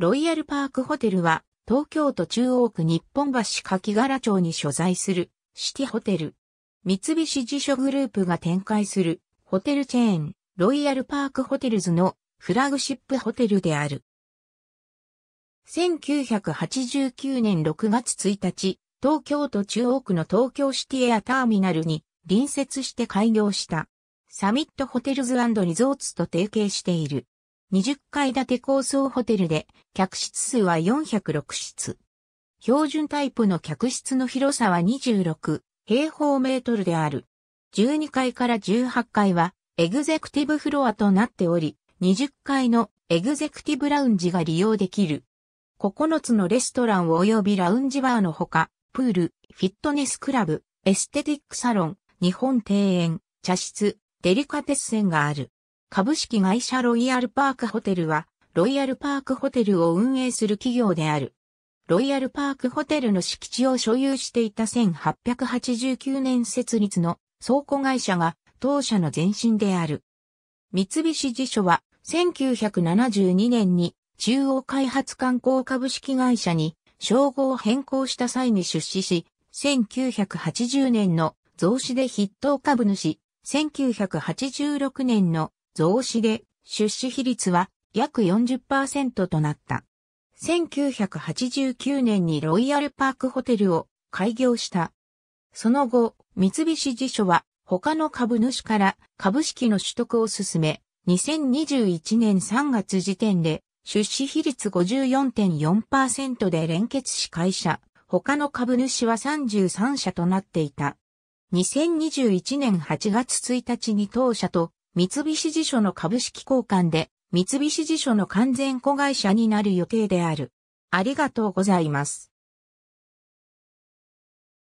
ロイヤルパークホテルは、東京都中央区日本橋柿柄町に所在するシティホテル。三菱地所グループが展開するホテルチェーン、ロイヤルパークホテルズのフラグシップホテルである。1989年6月1日、東京都中央区の東京シティエアターミナルに隣接して開業したサミットホテルズリゾーツと提携している。20階建て高層ホテルで、客室数は406室。標準タイプの客室の広さは26平方メートルである。12階から18階はエグゼクティブフロアとなっており、20階のエグゼクティブラウンジが利用できる。9つのレストラン及びラウンジバーのほか、プール、フィットネスクラブ、エステティックサロン、日本庭園、茶室、デリカテス線がある。株式会社ロイヤルパークホテルは、ロイヤルパークホテルを運営する企業である。ロイヤルパークホテルの敷地を所有していた1889年設立の倉庫会社が当社の前身である。三菱辞書は1972年に中央開発観光株式会社に称号を変更した際に出資し、1980年の増資で筆頭株主、1986年の増資で出資比率は約40%となった。1989年にロイヤルパークホテルを開業した。その後、三菱辞書は他の株主から株式の取得を進め、2021年3月時点で出資比率54.4%で連結し会社、他の株主は33社となっていた。2021年8月1日に当社と三菱地所の株式交換で、三菱地所の完全子会社になる予定である。ありがとうございます。